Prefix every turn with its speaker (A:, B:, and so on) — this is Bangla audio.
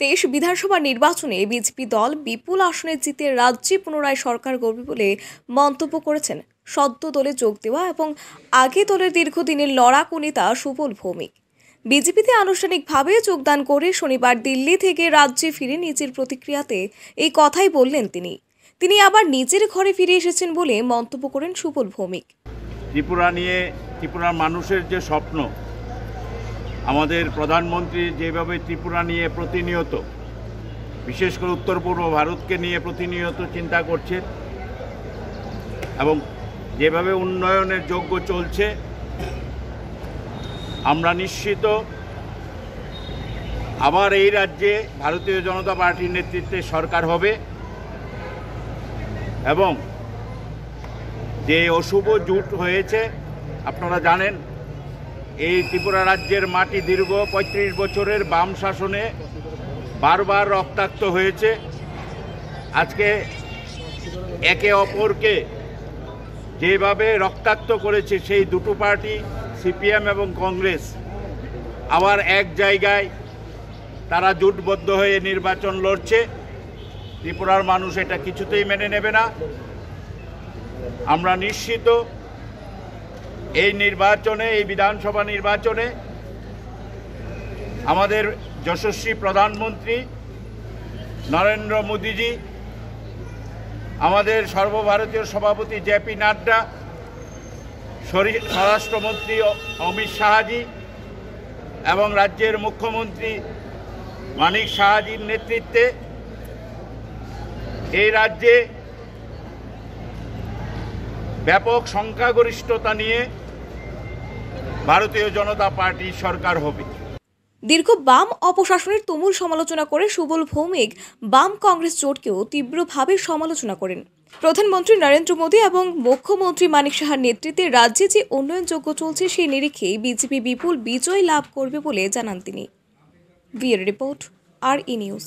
A: তেইশ বিধানসভা নির্বাচনে বিজেপি দল বিপুল আসনে জিতে রাজ্যে পুনরায় সরকার গড়বে বলে মন্তব্য করেছেন সদ্য দলে যোগ দেওয়া এবং আগে দলের দীর্ঘদিনের লড়াকু নেতা সুবল ভৌমিক বিজেপিতে আনুষ্ঠানিকভাবে যোগদান করে শনিবার দিল্লি থেকে রাজ্যে ফিরে নিজের প্রতিক্রিয়াতে এই কথাই বললেন তিনি তিনি আবার নিজের ঘরে ফিরে এসেছেন বলে মন্তব্য করেন সুবল ভৌমিক
B: ত্রিপুরা নিয়ে ত্রিপুরার মানুষের যে স্বপ্ন আমাদের প্রধানমন্ত্রী যেভাবে ত্রিপুরা নিয়ে প্রতিনিয়ত বিশেষ করে উত্তর পূর্ব ভারতকে নিয়ে প্রতিনিয়ত চিন্তা করছে এবং যেভাবে উন্নয়নের যোগ্য চলছে আমরা নিশ্চিত আবার এই রাজ্যে ভারতীয় জনতা পার্টির নেতৃত্বে সরকার হবে এবং যে অশুভ জুট হয়েছে আপনারা জানেন এই ত্রিপুরা রাজ্যের মাটি দীর্ঘ ৩৫ বছরের বাম শাসনে বারবার রক্তাক্ত হয়েছে আজকে একে অপরকে যেভাবে রক্তাক্ত করেছে সেই দুটো পার্টি সিপিএম এবং কংগ্রেস আবার এক জায়গায় তারা জোটবদ্ধ হয়ে নির্বাচন লড়ছে ত্রিপুরার মানুষ এটা কিছুতেই মেনে নেবে না আমরা নিশ্চিত এই নির্বাচনে এই বিধানসভা নির্বাচনে আমাদের যশস্বী প্রধানমন্ত্রী নরেন্দ্র মোদীজি আমাদের সর্বভারতীয় সভাপতি জেপি নাড্ডা স্বরাষ্ট্রমন্ত্রী অমিত শাহাজি এবং রাজ্যের মুখ্যমন্ত্রী মানিক শাহাজির নেতৃত্বে এই রাজ্যে ব্যাপক সংখ্যাগরিষ্ঠতা নিয়ে ভারতীয় জনতা পার্টি সরকার হবে
A: দীর্ঘ বাম অপশাসনের তুমুল সমালোচনা করে সুবল ভৌমিক বাম কংগ্রেস জোটকেও তীব্রভাবে সমালোচনা করেন প্রধানমন্ত্রী নরেন্দ্র মোদী এবং মুখ্যমন্ত্রী মানিক সাহার নেতৃত্বে রাজ্যে যে উন্নয়নযোগ্য চলছে সেই নিরিখে বিজেপি বিপুল বিজয় লাভ করবে বলে জানান তিনি বিয়ের রিপোর্ট আর ই নিউজ